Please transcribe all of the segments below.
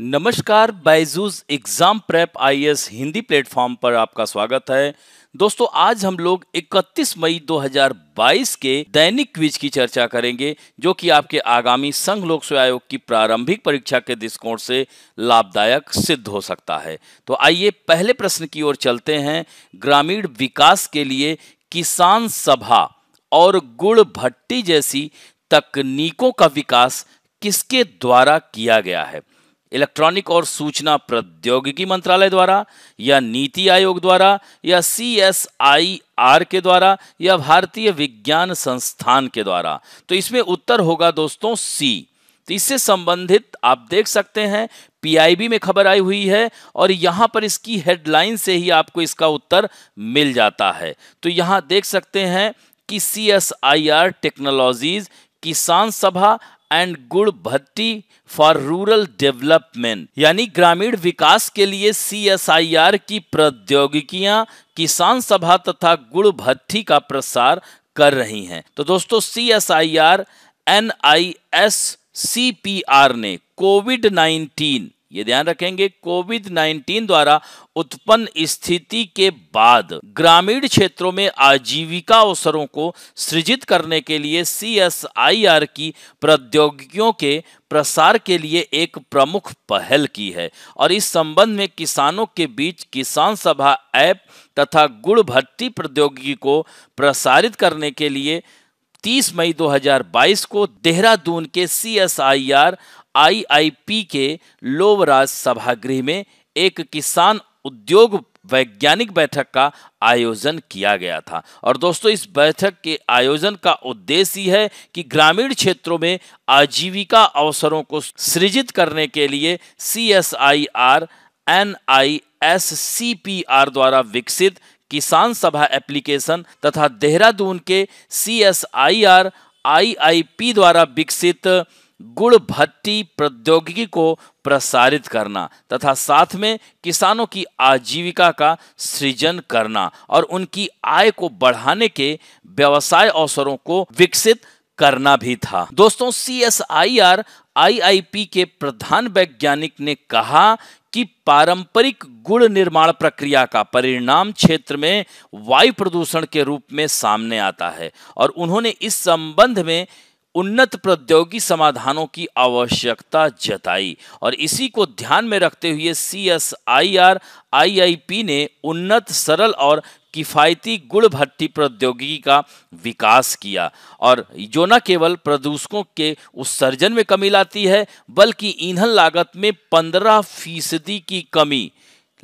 नमस्कार Byju's exam prep IAS Hindi platform पर आपका स्वागत है दोस्तों आज हम लोग 31 मई 2022 के दैनिक क्विज की चर्चा करेंगे जो कि आपके आगामी संघ लोक सेवा आयोग की प्रारंभिक परीक्षा के दृष्टिकोण से लाभदायक सिद्ध हो सकता है तो आइए पहले प्रश्न की ओर चलते हैं ग्रामीण विकास के लिए किसान सभा और गुड़ भट्टी जैसी तकनीकों का विकास किसके द्वारा किया गया है इलेक्ट्रॉनिक और सूचना प्रौद्योगिकी मंत्रालय द्वारा या नीति आयोग द्वारा या सी एस आई आर के द्वारा या भारतीय विज्ञान संस्थान के द्वारा तो इसमें उत्तर होगा दोस्तों सी तो इससे संबंधित आप देख सकते हैं पीआईबी में खबर आई हुई है और यहां पर इसकी हेडलाइन से ही आपको इसका उत्तर मिल जाता है तो यहां देख सकते हैं कि C S I R technologies Kisan Sabha and गुड़ भट्टी फॉर रूरल डेवलपमेंट यानी ग्रामीण विकास के लिए सीएसआईआर की प्रौद्योगिकियां किसान सभा तथा गुड़ भट्टी का प्रसार कर रही हैं तो दोस्तों C S I R N I S C P R ने कोविड नाइन्टीन ये ध्यान रखेंगे कोविड 19 द्वारा उत्पन्न स्थिति के बाद ग्रामीण क्षेत्रों में आजीविका अवसरों को सृजित करने के लिए सीएसआईआर की प्रौद्योगिकियों के प्रसार के लिए एक प्रमुख पहल की है और इस संबंध में किसानों के बीच किसान सभा ऐप तथा गुड़ भट्टी प्रौद्योगिकी को प्रसारित करने के लिए 30 मई 2022 को देहरादून के सी आईआईपी के लोवराज सभागृह में एक किसान उद्योग वैज्ञानिक बैठक का आयोजन किया गया था और दोस्तों इस बैठक के आयोजन का उद्देश्य है कि ग्रामीण क्षेत्रों में आजीविका अवसरों को सृजित करने के लिए C S I R N I S C P R द्वारा विकसित किसान सभा एप्लीकेशन तथा देहरादून के C S I R I I P द्वारा विकसित गुड़ भट्टी प्रौद्योगिकी को प्रसारित करना तथा साथ में किसानों की आजीविका का सृजन करना और उनकी आय को बढ़ाने के व्यवसाय अवसरों को विकसित करना भी था दोस्तों C S I R I I P के प्रधान वैज्ञानिक ने कहा कि पारंपरिक गुड़ निर्माण प्रक्रिया का परिणाम क्षेत्र में वायु प्रदूषण के रूप में सामने आता है और उन्होंने इस संबंध में उन्नत प्रौद्योगिकी समाधानों की आवश्यकता जताई और इसी को ध्यान में रखते हुए C S I R I I P ने उन्नत सरल और किफ़ायती गुड़ भट्टी प्रौद्योगिकी का विकास किया और जो न केवल प्रदूषकों के उत्सर्जन में कमी लाती है बल्कि ईंधन लागत में पंद्रह फीसदी की कमी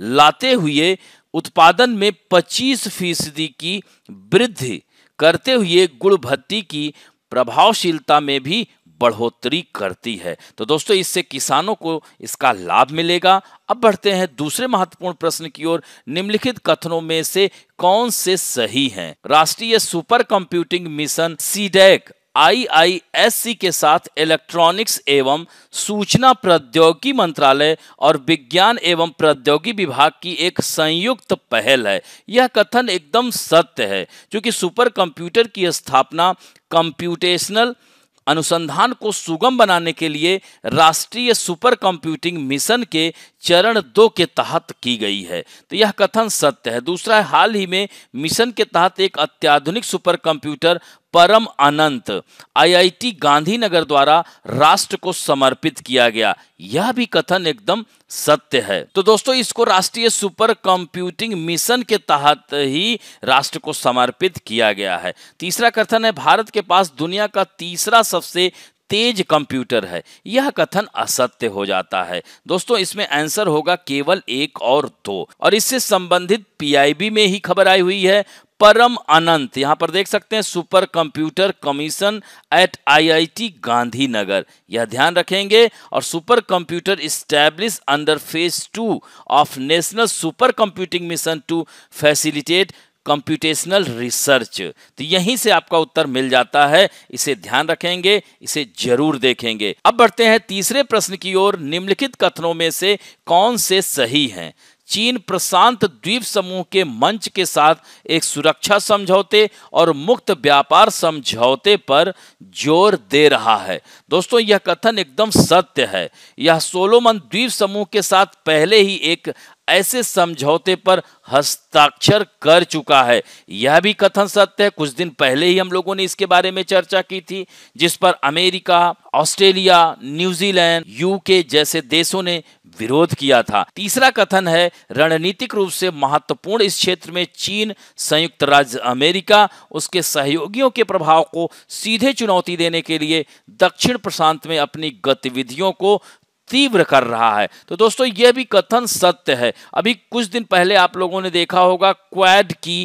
लाते हुए उत्पादन में पच्चीस फीसदी की वृद्धि करते हुए गुड़ भट्टी की प्रभावशीलता में भी बढ़ोतरी करती है तो दोस्तों इससे किसानों को इसका लाभ मिलेगा अब बढ़ते हैं दूसरे महत्वपूर्ण प्रश्न की ओर निम्नलिखित कथनों में से कौन से सही हैं राष्ट्रीय super computing mission CDAC IISc के साथ इलेक्ट्रॉनिक्स एवं सूचना प्रौद्योगिकी मंत्रालय और विज्ञान एवं प्रौद्योगिकी विभाग की एक संयुक्त पहल है यह कथन एकदम सत्य है क्योंकि सुपर कंप्यूटर की स्थापना कंप्यूटेशनल अनुसंधान को सुगम बनाने के लिए राष्ट्रीय सुपर कंप्यूटिंग मिशन के चरण दो के तहत की गई है तो यह कथन सत्य है दूसरा है हाल ही में मिशन के तहत एक अत्याधुनिक सुपर कंप्यूटर परम अनंत आईआईटी गांधीनगर द्वारा राष्ट्र को समर्पित किया गया यह भी कथन एकदम सत्य है तो दोस्तों इसको राष्ट्रीय सुपर कंप्यूटिंग मिशन के तहत ही राष्ट्र को समर्पित किया गया है तीसरा कथन है भारत के पास दुनिया का तीसरा सबसे तेज कंप्यूटर है यह कथन असत्य हो जाता है दोस्तों इसमें आंसर होगा केवल एक और दो और इससे संबंधित पीआईबी में ही खबर आई हुई है परम अनंत यहां पर देख सकते हैं super computer commission at IIT Gandhinagar यह ध्यान रखेंगे और super computer establish under phase two of national super computing mission to facilitate computational research तो यहीं से आपका उत्तर मिल जाता है इसे ध्यान रखेंगे इसे जरूर देखेंगे अब बढ़ते हैं तीसरे प्रश्न की ओर निम्नलिखित कथनों में से कौन से सही हैं चीन प्रशांत द्वीप समूह के मंच के साथ एक सुरक्षा समझौते और मुक्त व्यापार समझौते पर जोर दे रहा है दोस्तों यह कथन एकदम सत्य है यह सोलोमन द्वीप समूह के साथ पहले ही एक ऐसे समझौते पर हस्ताक्षर कर चुका है यह भी कथन सत्य है कुछ दिन पहले ही हम लोगों ने इसके बारे में चर्चा की थी जिस पर अमेरिका ऑस्ट्रेलिया न्यूजीलैंड यूके जैसे देशों ने विरोध किया था तीसरा कथन है रणनीतिक रूप से महत्वपूर्ण इस क्षेत्र में चीन संयुक्त राज्य अमेरिका उसके सहयोगियों के प्रभाव को सीधे चुनौती देने के लिए दक्षिण प्रशांत में अपनी गतिविधियों को तीव्र कर रहा है तो दोस्तों यह भी कथन सत्य है अभी कुछ दिन पहले आप लोगों ने देखा होगा क्वैड की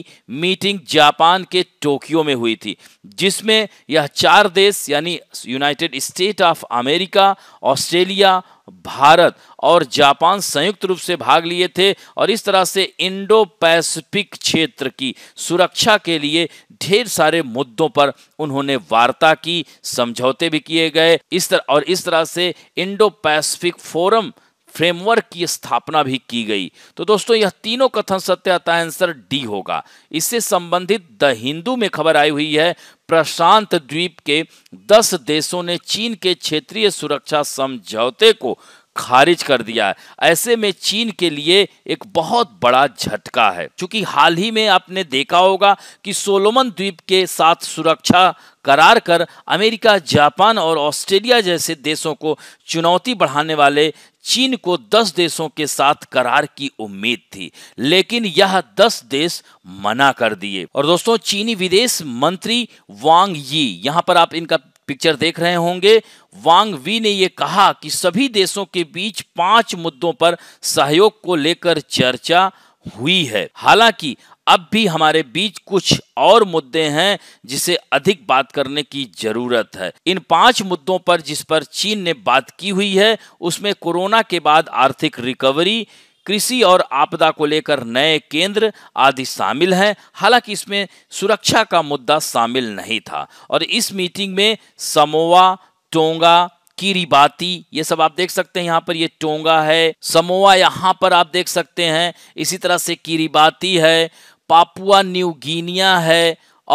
मीटिंग जापान के टोक्यो में हुई थी जिसमें यह चार देश यानी United State of America Australia Bharat और जापान संयुक्त रूप से भाग लिए थे और इस तरह से इंडो पैसिफिक क्षेत्र की सुरक्षा के लिए ढेर सारे मुद्दों पर उन्होंने वार्ता की समझौते भी किए गए इस तरह और इस तरह से इंडो पैसिफिक फोरम फ्रेमवर्क की स्थापना भी की गई तो दोस्तों यह तीनों कथन सत्य है आंसर डी होगा इससे संबंधित द हिंदू में खबर आई हुई है प्रशांत द्वीप के दस देशों ने चीन के क्षेत्रीय सुरक्षा समझौते को खारिज कर दिया है ऐसे में चीन के लिए एक बहुत बड़ा झटका है क्योंकि हाल ही में आपने देखा होगा कि सोलोमन द्वीप के साथ सुरक्षा करार कर अमेरिका जापान और ऑस्ट्रेलिया जैसे देशों को चुनौती बढ़ाने वाले चीन को 10 देशों के साथ करार की उम्मीद थी लेकिन यह 10 देश मना कर दिए और दोस्तों चीनी विदेश मंत्री वांग यी यहां पर आप इनका पिक्चर देख रहे होंगे वांग वी ने यह कहा कि सभी देशों के बीच पांच मुद्दों पर सहयोग को लेकर चर्चा हुई है हालांकि अब भी हमारे बीच कुछ और मुद्दे हैं जिसे अधिक बात करने की जरूरत है इन पांच मुद्दों पर जिस पर चीन ने बात की हुई है उसमें कोरोना के बाद आर्थिक रिकवरी कृषि और आपदा को लेकर नए केंद्र आदि शामिल हैं हालांकि इसमें सुरक्षा का मुद्दा शामिल नहीं था और इस मीटिंग में समोवा टोंगा कीरीबाती ये सब आप देख सकते हैं यहाँ पर ये टोंगा है समोवा यहाँ पर आप देख सकते हैं इसी तरह से कीरीबाती है पापुआ न्यू गिनिया है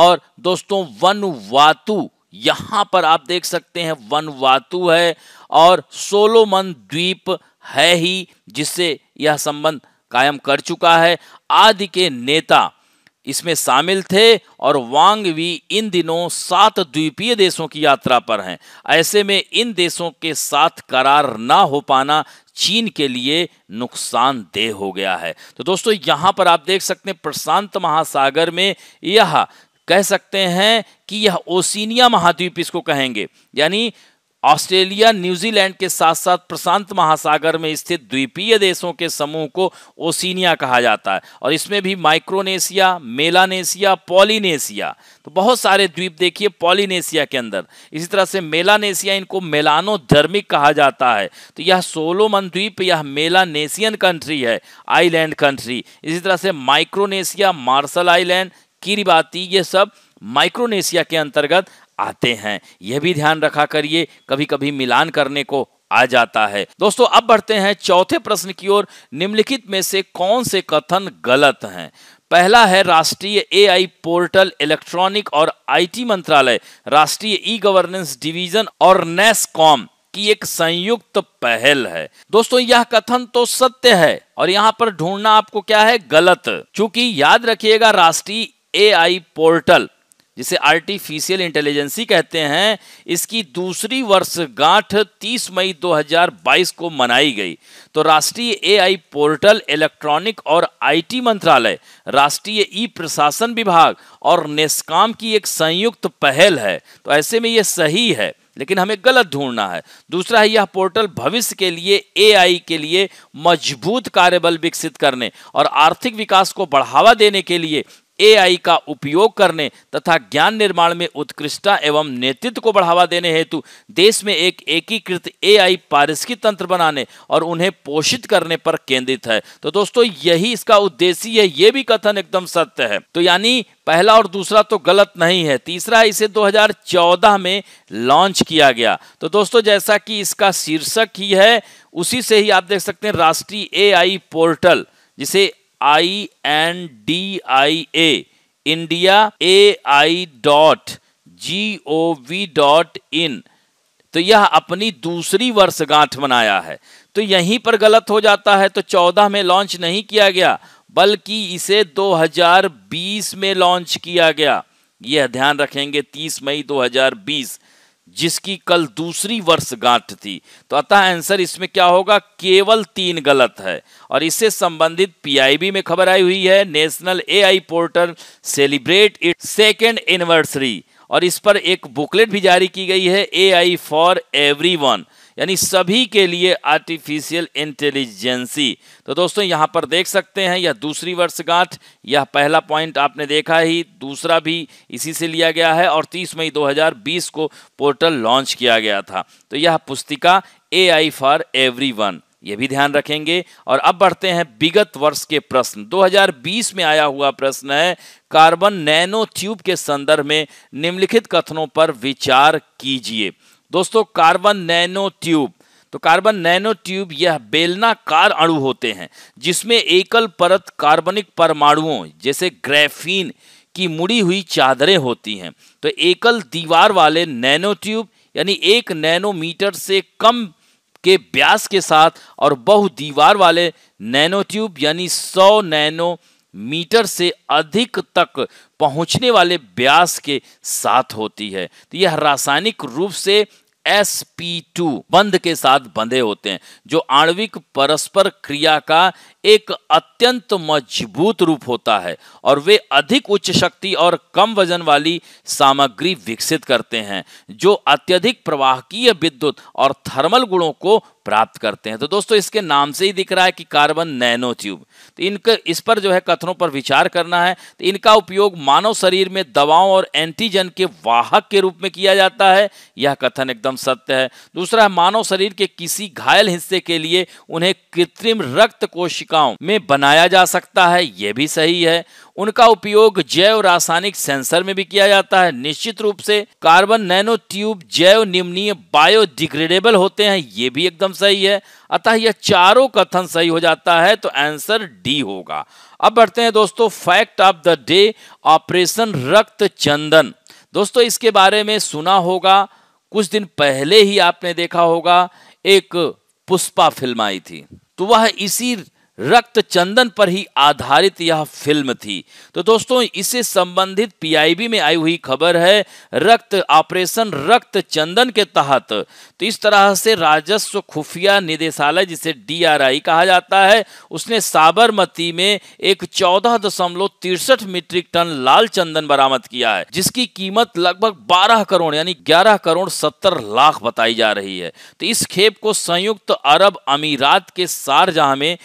और दोस्तों वातु यहां पर आप देख सकते हैं वातु है और सोलोमन द्वीप है ही जिससे यह संबंध कायम कर चुका है आदि के नेता इसमें शामिल थे और वांग भी इन दिनों सात द्वीपीय देशों की यात्रा पर हैं ऐसे में इन देशों के साथ करार ना हो पाना चीन के लिए नुकसानदेह हो गया है तो दोस्तों यहां पर आप देख सकते हैं प्रशांत महासागर में यह कह सकते हैं कि यह ओसिनिया महाद्वीप इसको कहेंगे यानी ऑस्ट्रेलिया न्यूजीलैंड के साथ साथ प्रशांत महासागर में स्थित द्वीपीय देशों के समूह को ओसिनिया कहा जाता है और इसमें भी माइक्रोनेशिया मेलानेशिया पॉलीनेशिया तो बहुत सारे द्वीप देखिए पॉलीनेशिया के अंदर इसी तरह से मेलानेशिया इनको मेलानो धर्मिक कहा जाता है तो यह सोलोमन द्वीप यह मेलानेशियन कंट्री है आईलैंड कंट्री इसी तरह से माइक्रोनेशिया मार्शल आईलैंड किरीबाती ये सब माइक्रोनेशिया के अंतर्गत आते हैं यह भी ध्यान रखा करिए कभी कभी मिलान करने को आ जाता है दोस्तों अब बढ़ते हैं चौथे प्रश्न की ओर निम्नलिखित में से कौन से कथन गलत हैं पहला है राष्ट्रीय एआई पोर्टल इलेक्ट्रॉनिक और आईटी मंत्रालय राष्ट्रीय ई गवर्नेंस डिवीजन और कॉम की एक संयुक्त पहल है दोस्तों यह कथन तो सत्य है और यहाँ पर ढूंढना आपको क्या है गलत क्योंकि याद रखिएगा राष्ट्रीय एआई पोर्टल जिसे आर्टिफिशियल इंटेलिजेंसी कहते हैं इसकी दूसरी वर्षगांठ 30 मई 2022 को मनाई गई तो राष्ट्रीय एआई पोर्टल इलेक्ट्रॉनिक और आईटी मंत्रालय राष्ट्रीय ई प्रशासन विभाग और नेस्काम की एक संयुक्त पहल है तो ऐसे में यह सही है लेकिन हमें गलत ढूंढना है दूसरा है यह पोर्टल भविष्य के लिए एआई के लिए मजबूत कार्यबल विकसित करने और आर्थिक विकास को बढ़ावा देने के लिए एआई का उपयोग करने तथा ज्ञान निर्माण में उत्कृष्टता एवं नेतृत्व को बढ़ावा देने हेतु देश में एक एकीकृत एआई पारिस्की तंत्र बनाने और उन्हें पोषित करने पर केंद्रित है तो दोस्तों यही इसका उद्देश्य है ये भी कथन एकदम सत्य है तो यानी पहला और दूसरा तो गलत नहीं है तीसरा इसे 2014 में लॉन्च किया गया तो दोस्तों जैसा कि इसका शीर्षक ही है उसी से ही आप देख सकते हैं राष्ट्रीय एआई पोर्टल जिसे I N D I A India A I dot G O V dot in तो यह अपनी दूसरी वर्षगांठ मनाया है तो यहीं पर गलत हो जाता है तो 14 में लॉन्च नहीं किया गया बल्कि इसे 2020 में लॉन्च किया गया यह ध्यान रखेंगे 30 मई 2020 जिसकी कल दूसरी वर्षगांठ थी तो अतः आंसर इसमें क्या होगा केवल तीन गलत है और इससे संबंधित पीआईबी में खबर आई हुई है national AI portal celebrate it second anniversary और इस पर एक बुकलेट भी जारी की गई है एआई फॉर एवरीवन यानी सभी के लिए आर्टिफिशियल इंटेलिजेंसी तो दोस्तों यहां पर देख सकते हैं यह दूसरी वर्षगांठ यह पहला पॉइंट आपने देखा ही दूसरा भी इसी से लिया गया है और 30 मई 2020 को पोर्टल लॉन्च किया गया था तो यह पुस्तिका A I for everyone ये भी ध्यान रखेंगे और अब बढ़ते हैं विगत वर्ष के प्रश्न 2020 में आया हुआ प्रश्न है कार्बन नैनो ट्यूब के संदर्भ में निम्नलिखित कथनों पर विचार कीजिए दोस्तों कार्बन नैनो ट्यूब तो कार्बन नैनो ट्यूब यह बेलनाकार अणु होते हैं जिसमें एकल परत कार्बनिक परमाणुओं जैसे ग्रेफीन की मुड़ी हुई चादरें होती हैं तो एकल दीवार वाले नैनो ट्यूब यानी एक नैनोमीटर से कम के व्यास के साथ और बहु दीवार वाले नैनो ट्यूब यानी 100 नैनो मीटर से अधिक तक पहुंचने वाले ब्यास के साथ होती है तो यह रासायनिक रूप से sp2 बंध के साथ बंधे होते हैं जो आणविक परस्पर क्रिया का एक अत्यंत मजबूत रूप होता है और वे अधिक उच्च शक्ति और कम वजन वाली सामग्री विकसित करते हैं जो अत्यधिक प्रवाहकीय विद्युत और थर्मल गुणों को प्राप्त करते हैं तो दोस्तों इसके नाम से ही दिख रहा है कि कार्बन नैनो ट्यूब तो इनके इस पर जो है कथनों पर विचार करना है तो इनका उपयोग मानव शरीर में दवाओं और एंटीजन के वाहक के रूप में किया जाता है यह कथन एकदम सत्य है दूसरा है मानव शरीर के किसी घायल हिस्से के लिए उन्हें कृत्रिम रक्त कोशिका कोशिकाओं में बनाया जा सकता है यह भी सही है उनका उपयोग जैव रासायनिक सेंसर में भी किया जाता है निश्चित रूप से कार्बन नैनो ट्यूब जैव निम्नीय बायोडिग्रेडेबल होते हैं ये भी एकदम सही है अतः यह चारों कथन सही हो जाता है तो आंसर डी होगा अब बढ़ते हैं दोस्तों fact of the day operation Rakt Chandan दोस्तों इसके बारे में सुना होगा कुछ दिन पहले ही आपने देखा होगा एक पुष्पा फिल्म आई थी तो वह इसी रक्त चंदन पर ही आधारित यह फिल्म थी तो दोस्तों इसे संबंधित पीआईबी में आई हुई खबर है रक्त ऑपरेशन रक्त चंदन के तहत तो इस तरह से राजस्व खुफिया निदेशालय जिसे डीआरआई कहा जाता है उसने साबरमती में एक चौदह दशमलव तिरसठ मीट्रिक टन लाल चंदन बरामद किया है जिसकी कीमत लगभग बारह करोड़ यानी ग्यारह करोड़ सत्तर लाख बताई जा रही है तो इस खेप को संयुक्त अरब अमीरात के शारजहा में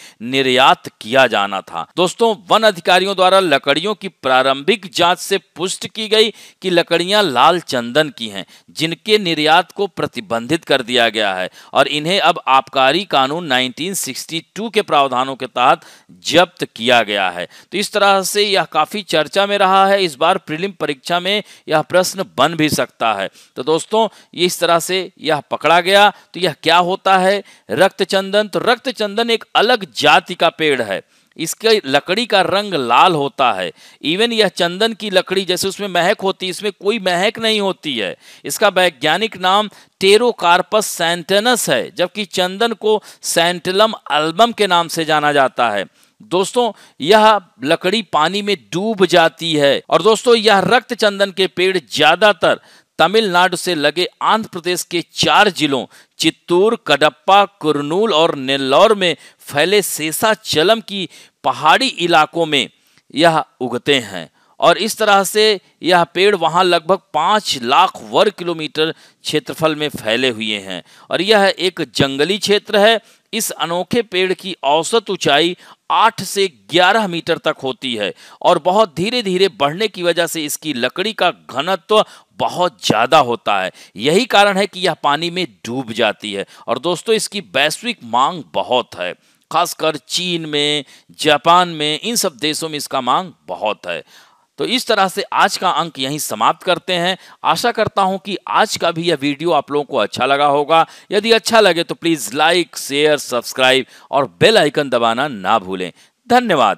निर्यात किया जाना था दोस्तों वन अधिकारियों द्वारा लकड़ियों की प्रारंभिक जांच से पुष्ट की गई कि लकड़ियां लाल चंदन की हैं जिनके निर्यात को प्रतिबंधित कर दिया गया है और इन्हें अब आबकारी कानून 1962 के प्रावधानों के तहत जब्त किया गया है तो इस तरह से यह काफी चर्चा में रहा है इस बार प्रिलिम परीक्षा में यह प्रश्न बन भी सकता है तो दोस्तों इस तरह से यह पकड़ा गया तो यह क्या होता है रक्त चंदन तो रक्त चंदन एक अलग जाति नाशपाती का पेड़ है इसके लकड़ी का रंग लाल होता है इवन यह चंदन की लकड़ी जैसे उसमें महक होती है इसमें कोई महक नहीं होती है इसका वैज्ञानिक नाम टेरोकार्पस सेंटेनस है जबकि चंदन को सेंटलम अल्बम के नाम से जाना जाता है दोस्तों यह लकड़ी पानी में डूब जाती है और दोस्तों यह रक्त चंदन के पेड़ ज्यादातर तमिलनाडु से लगे आंध्र प्रदेश के चार जिलों चित्तूर कडप्पा कुरनूल और नेल्लौर में फैले सेसा चलम की पहाड़ी इलाकों में यह उगते हैं और इस तरह से यह पेड़ वहां लगभग पाँच लाख वर्ग किलोमीटर क्षेत्रफल में फैले हुए हैं और यह एक जंगली क्षेत्र है इस अनोखे पेड़ की औसत ऊंचाई 8 से 11 मीटर तक होती है और बहुत धीरे धीरे बढ़ने की वजह से इसकी लकड़ी का घनत्व बहुत ज़्यादा होता है यही कारण है कि यह पानी में डूब जाती है और दोस्तों इसकी वैश्विक मांग बहुत है खासकर चीन में जापान में इन सब देशों में इसका मांग बहुत है तो इस तरह से आज का अंक यहीं समाप्त करते हैं आशा करता हूं कि आज का भी यह वीडियो आप लोगों को अच्छा लगा होगा यदि अच्छा लगे तो प्लीज़ लाइक शेयर सब्सक्राइब और बेल आइकन दबाना ना भूलें धन्यवाद